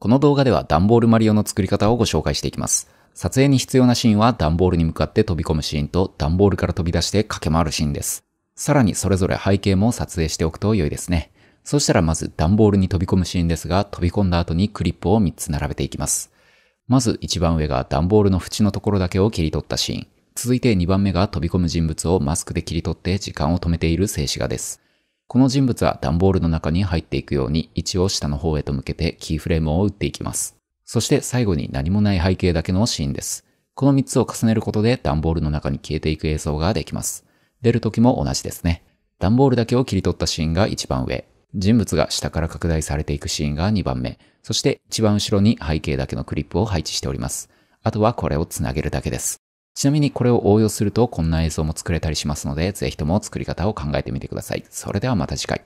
この動画では段ボールマリオの作り方をご紹介していきます。撮影に必要なシーンは段ボールに向かって飛び込むシーンと段ボールから飛び出して駆け回るシーンです。さらにそれぞれ背景も撮影しておくと良いですね。そしたらまず段ボールに飛び込むシーンですが、飛び込んだ後にクリップを3つ並べていきます。まず一番上が段ボールの縁のところだけを切り取ったシーン。続いて2番目が飛び込む人物をマスクで切り取って時間を止めている静止画です。この人物は段ボールの中に入っていくように位置を下の方へと向けてキーフレームを打っていきます。そして最後に何もない背景だけのシーンです。この3つを重ねることで段ボールの中に消えていく映像ができます。出る時も同じですね。段ボールだけを切り取ったシーンが一番上。人物が下から拡大されていくシーンが2番目。そして一番後ろに背景だけのクリップを配置しております。あとはこれをつなげるだけです。ちなみにこれを応用するとこんな映像も作れたりしますので、ぜひとも作り方を考えてみてください。それではまた次回。